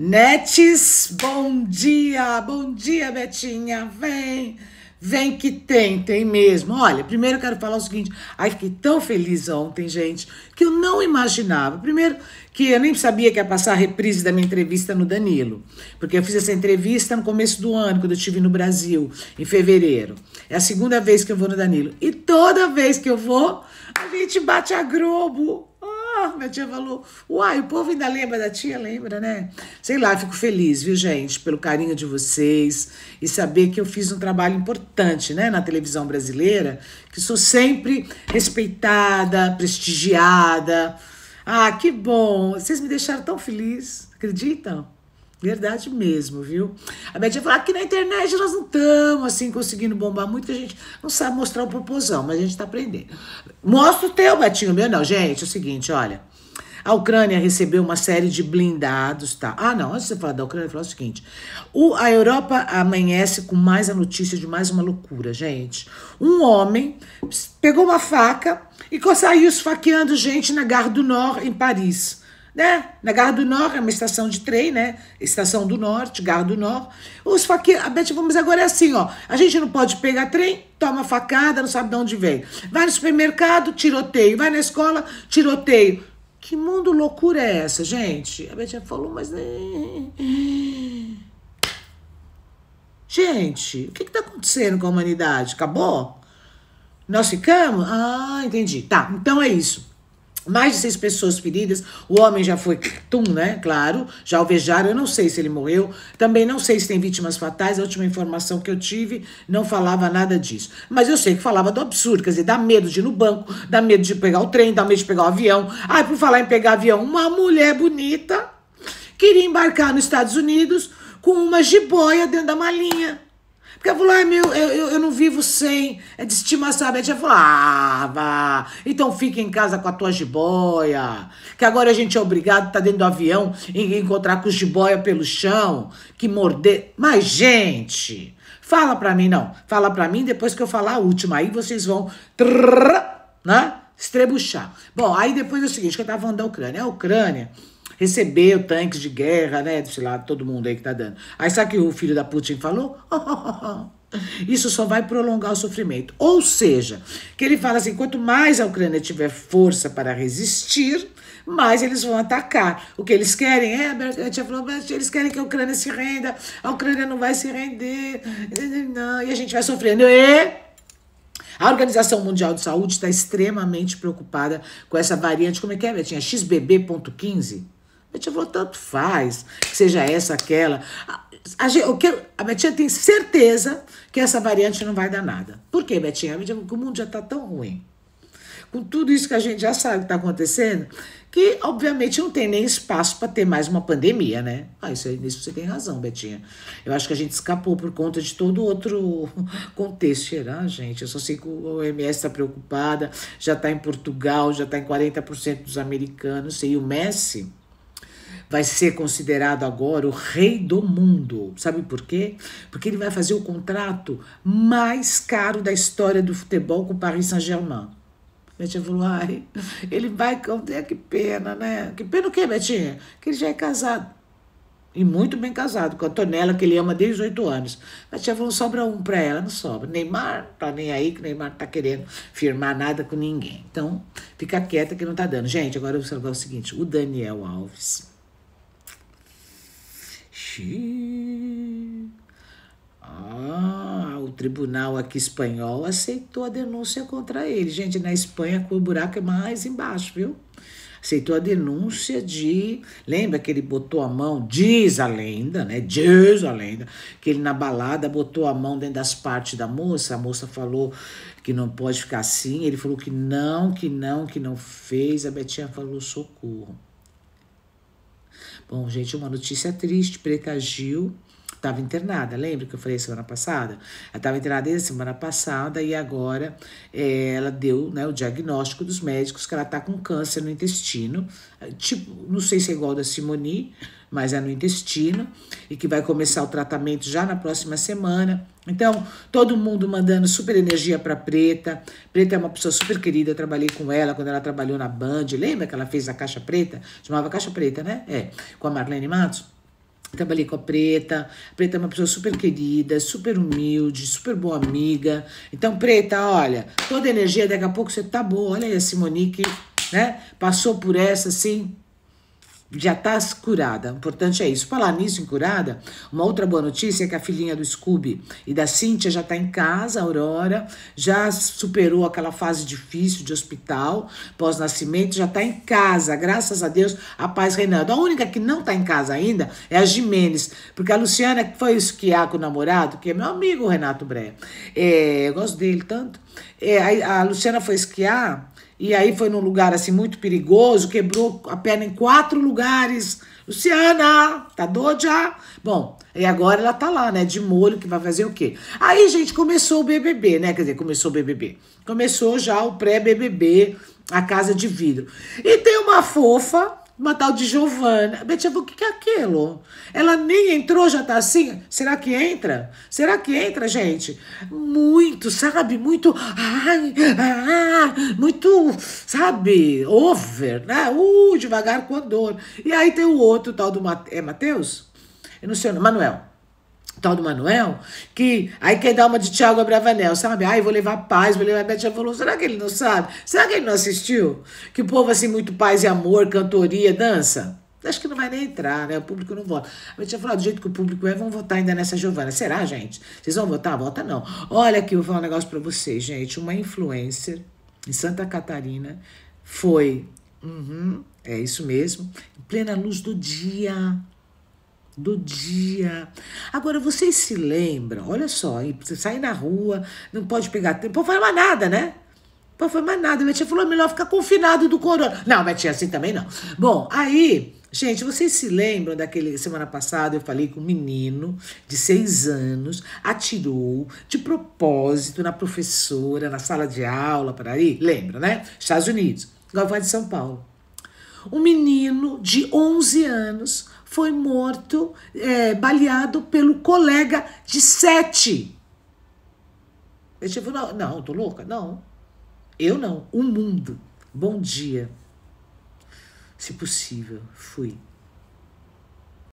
Netes, bom dia, bom dia, Betinha, vem, vem que tem, tem mesmo. Olha, primeiro eu quero falar o seguinte, ai, fiquei tão feliz ontem, gente, que eu não imaginava. Primeiro, que eu nem sabia que ia passar a reprise da minha entrevista no Danilo, porque eu fiz essa entrevista no começo do ano, quando eu estive no Brasil, em fevereiro. É a segunda vez que eu vou no Danilo. E toda vez que eu vou, a gente bate a Globo. Ah, minha tia falou. Uai, o povo ainda lembra da tia? Lembra, né? Sei lá, fico feliz, viu, gente, pelo carinho de vocês e saber que eu fiz um trabalho importante, né, na televisão brasileira, que sou sempre respeitada, prestigiada. Ah, que bom! Vocês me deixaram tão feliz, acreditam? Verdade mesmo, viu? A Betinha fala que na internet nós não estamos assim conseguindo bombar muito, que a gente não sabe mostrar o proposão, mas a gente está aprendendo. Mostra o teu, Betinho, meu não. Gente, é o seguinte, olha. A Ucrânia recebeu uma série de blindados, tá? Ah, não, antes de você falar da Ucrânia, falar o seguinte: o, a Europa amanhece com mais a notícia de mais uma loucura, gente. Um homem pegou uma faca e saiu esfaqueando gente na Gare do Nord, em Paris né? Na Garra do Norte, é uma estação de trem, né? Estação do Norte, Garra do Norte. Os faqueiros, a Beth, mas agora é assim, ó. A gente não pode pegar trem, toma facada, não sabe de onde vem. Vai no supermercado, tiroteio. Vai na escola, tiroteio. Que mundo loucura é essa, gente? A Betinha falou, mas. Gente, o que está acontecendo com a humanidade? Acabou? Nós ficamos? Ah, entendi. Tá, então é isso. Mais de seis pessoas feridas. O homem já foi tum, né? Claro. Já alvejaram. Eu não sei se ele morreu. Também não sei se tem vítimas fatais. A última informação que eu tive não falava nada disso. Mas eu sei que falava do absurdo. Quer dizer, dá medo de ir no banco, dá medo de pegar o trem, dá medo de pegar o avião. Ai, por falar em pegar avião, uma mulher bonita queria embarcar nos Estados Unidos com uma jiboia dentro da malinha. Porque eu falou, ai meu, eu, eu, eu não vivo sem, é de estimação. Minha tia falou, ah, vá, então fica em casa com a tua jiboia. Que agora a gente é obrigado, tá dentro do avião, e encontrar com jiboia pelo chão, que morder. Mas, gente, fala pra mim, não. Fala pra mim depois que eu falar a última. Aí vocês vão, trrr, né? Estrebuchar. Bom, aí depois é o seguinte, que eu tava falando da Ucrânia. A Ucrânia receber tanques de guerra, né? Sei lá, todo mundo aí que tá dando. Aí sabe o que o filho da Putin falou? isso só vai prolongar o sofrimento. Ou seja, que ele fala assim: quanto mais a Ucrânia tiver força para resistir, mais eles vão atacar. O que eles querem é, a tia falou, eles querem que a Ucrânia se renda, a Ucrânia não vai se render, não, e a gente vai sofrendo. E a Organização Mundial de Saúde está extremamente preocupada com essa variante, como é que é, Betinha? XBB.15? Minha tia falou, tanto faz, que seja essa, aquela. A, a, eu quero, a minha tia tem certeza que essa variante não vai dar nada. Por quê, minha tia? Minha o mundo já está tão ruim. Com tudo isso que a gente já sabe que está acontecendo, que obviamente não tem nem espaço para ter mais uma pandemia, né? Ah, isso, nisso você tem razão, Betinha. Eu acho que a gente escapou por conta de todo outro contexto. né, gente, eu só sei que o OMS está preocupada, já está em Portugal, já está em 40% dos americanos, e o Messi vai ser considerado agora o rei do mundo. Sabe por quê? Porque ele vai fazer o contrato mais caro da história do futebol com o Paris Saint-Germain. Betinha falou, ai, ele vai, que pena, né? Que pena o quê, Betinha? Que ele já é casado. E muito bem casado, com a Tonela, que ele ama desde oito anos. Mas falou, sobra um para ela, não sobra. Neymar tá nem aí, que Neymar tá querendo firmar nada com ninguém. Então, fica quieta que não tá dando. Gente, agora eu vou falar o seguinte, o Daniel Alves, ah, o tribunal aqui espanhol aceitou a denúncia contra ele. Gente, na Espanha o buraco é mais embaixo, viu? Aceitou a denúncia de. Lembra que ele botou a mão, diz a lenda, né? Diz a lenda, que ele na balada botou a mão dentro das partes da moça. A moça falou que não pode ficar assim. Ele falou que não, que não, que não fez. A Betinha falou socorro. Bom, gente, uma notícia triste: Preta Gil estava internada, lembra que eu falei semana passada? Ela estava internada desde semana passada e agora é, ela deu né, o diagnóstico dos médicos que ela está com câncer no intestino, tipo, não sei se é igual da Simoni, mas é no intestino, e que vai começar o tratamento já na próxima semana. Então, todo mundo mandando super energia para Preta. Preta é uma pessoa super querida, eu trabalhei com ela quando ela trabalhou na Band. Lembra que ela fez a Caixa Preta? Chamava Caixa Preta, né? É, com a Marlene Matos. Trabalhei com a Preta. A Preta é uma pessoa super querida, super humilde, super boa amiga. Então, Preta, olha, toda energia, daqui a pouco você tá boa. Olha aí a Simonique, né? Passou por essa, assim, já está curada. O importante é isso. Falar nisso em curada, uma outra boa notícia é que a filhinha do Scooby e da Cíntia já está em casa, a Aurora, já superou aquela fase difícil de hospital, pós-nascimento, já está em casa, graças a Deus, a paz reinando. A única que não está em casa ainda é a Jimenez, porque a Luciana foi esquiar com o namorado, que é meu amigo Renato Breia. É, eu gosto dele tanto. É, a, a Luciana foi esquiar e aí foi num lugar assim muito perigoso, quebrou a perna em quatro lugares. Luciana, tá doida? Bom, e agora ela tá lá, né? De molho, que vai fazer o quê? Aí, gente, começou o BBB, né? Quer dizer, começou o BBB. Começou já o pré-BBB, a Casa de Vidro. E tem uma fofa uma tal de Giovana. Betia, tipo, o que é aquilo? Ela nem entrou, já tá assim? Será que entra? Será que entra, gente? Muito, sabe? Muito, ai, muito, sabe? Over, né? Uh, devagar com a dor. E aí tem o outro tal do, Mate, é Matheus? Eu não sei o nome, Manuel tal do Manuel, que aí quer dar uma de Tiago Abravanel, sabe? Ai, vou levar paz, vou levar a Avalon. Será que ele não sabe? Será que ele não assistiu? Que o povo assim, muito paz e amor, cantoria, dança. Acho que não vai nem entrar, né? O público não vota. A gente tinha falado do jeito que o público é, vão votar ainda nessa Giovana. Será, gente? Vocês vão votar? Vota não. Olha aqui, eu vou falar um negócio pra vocês, gente. Uma influencer em Santa Catarina foi. Uhum, é isso mesmo. Em plena luz do dia do dia. Agora, vocês se lembram, olha só, você sair na rua, não pode pegar tempo, não pode falar nada, né? Não pode falar nada. Minha tia falou, é melhor ficar confinado do corona. Não, minha tia, assim também não. Bom, aí, gente, vocês se lembram daquele, semana passada eu falei que um menino de seis anos atirou de propósito na professora, na sala de aula, para aí? Lembra, né? Estados Unidos. Igual vai de São Paulo um menino de 11 anos foi morto, é, baleado pelo colega de 7. Eu tipo, não, não, tô louca? Não. Eu não, o mundo. Bom dia. Se possível, fui.